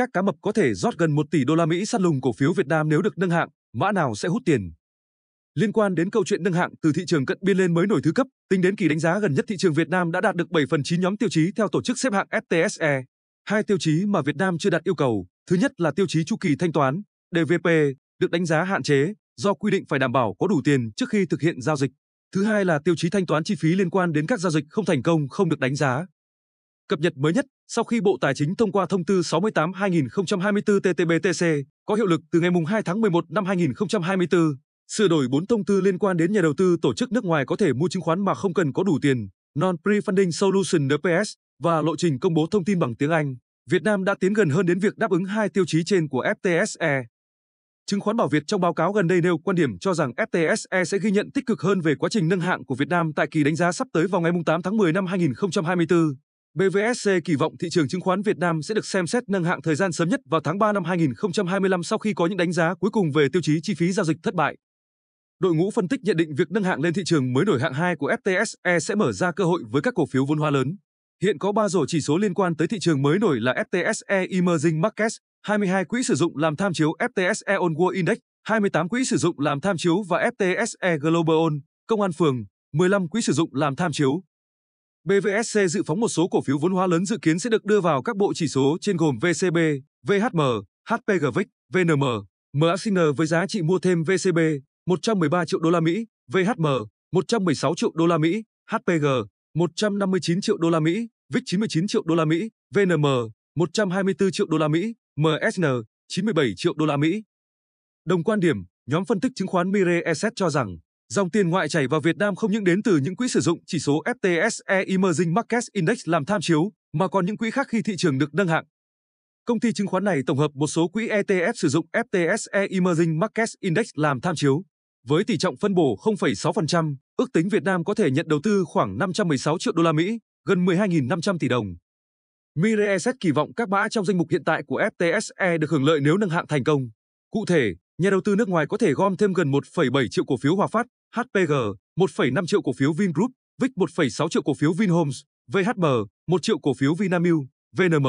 các cá mập có thể rót gần 1 tỷ đô la Mỹ săn lùng cổ phiếu Việt Nam nếu được nâng hạng, mã nào sẽ hút tiền? Liên quan đến câu chuyện nâng hạng từ thị trường cận biên lên mới nổi thứ cấp, tính đến kỳ đánh giá gần nhất thị trường Việt Nam đã đạt được 7 phần 9 nhóm tiêu chí theo tổ chức xếp hạng FTSE. Hai tiêu chí mà Việt Nam chưa đạt yêu cầu, thứ nhất là tiêu chí chu kỳ thanh toán, DVP, được đánh giá hạn chế do quy định phải đảm bảo có đủ tiền trước khi thực hiện giao dịch. Thứ hai là tiêu chí thanh toán chi phí liên quan đến các giao dịch không thành công không được đánh giá. Cập nhật mới nhất, sau khi Bộ Tài chính thông qua thông tư 68 2024 TTBTC có hiệu lực từ ngày 2 tháng 11 năm 2024, sửa đổi 4 thông tư liên quan đến nhà đầu tư tổ chức nước ngoài có thể mua chứng khoán mà không cần có đủ tiền, Non-Pre-Funding Solution NPS và lộ trình công bố thông tin bằng tiếng Anh, Việt Nam đã tiến gần hơn đến việc đáp ứng hai tiêu chí trên của FTSE. Chứng khoán Bảo Việt trong báo cáo gần đây nêu quan điểm cho rằng FTSE sẽ ghi nhận tích cực hơn về quá trình nâng hạng của Việt Nam tại kỳ đánh giá sắp tới vào ngày 8 tháng 10 năm 2024. BVSC kỳ vọng thị trường chứng khoán Việt Nam sẽ được xem xét nâng hạng thời gian sớm nhất vào tháng 3 năm 2025 sau khi có những đánh giá cuối cùng về tiêu chí chi phí giao dịch thất bại. Đội ngũ phân tích nhận định việc nâng hạng lên thị trường mới nổi hạng 2 của FTSE sẽ mở ra cơ hội với các cổ phiếu vốn hóa lớn. Hiện có 3 rổ chỉ số liên quan tới thị trường mới nổi là FTSE Emerging Markets, 22 quỹ sử dụng làm tham chiếu FTSE On World Index, 28 quỹ sử dụng làm tham chiếu và FTSE Global On, Công an phường, 15 quỹ sử dụng làm tham chiếu. BVSC dự phóng một số cổ phiếu vốn hóa lớn dự kiến sẽ được đưa vào các bộ chỉ số trên gồm VCB, VHM, HPGVX, VNM, MAXN với giá trị mua thêm VCB 113 triệu đô la Mỹ, VHM 116 triệu đô la Mỹ, HPG 159 triệu đô la Mỹ, VIC 99 triệu đô la Mỹ, VNM 124 triệu đô la Mỹ, MSN 97 triệu đô la Mỹ. Đồng quan điểm, nhóm phân tích chứng khoán Mire Asset cho rằng Dòng tiền ngoại chảy vào Việt Nam không những đến từ những quỹ sử dụng chỉ số FTSE Emerging Markets Index làm tham chiếu, mà còn những quỹ khác khi thị trường được nâng hạng. Công ty chứng khoán này tổng hợp một số quỹ ETF sử dụng FTSE Emerging Markets Index làm tham chiếu. Với tỷ trọng phân bổ 0,6%, ước tính Việt Nam có thể nhận đầu tư khoảng 516 triệu đô la Mỹ, gần 12.500 tỷ đồng. Mireset kỳ vọng các mã trong danh mục hiện tại của FTSE được hưởng lợi nếu nâng hạng thành công. Cụ thể, nhà đầu tư nước ngoài có thể gom thêm gần 1,7 triệu cổ phiếu Hòa Phát, HPG, 1,5 triệu cổ phiếu Vingroup, VIC 1,6 triệu cổ phiếu Vinhomes, (VHB), 1 triệu cổ phiếu Vinamilk, VNM,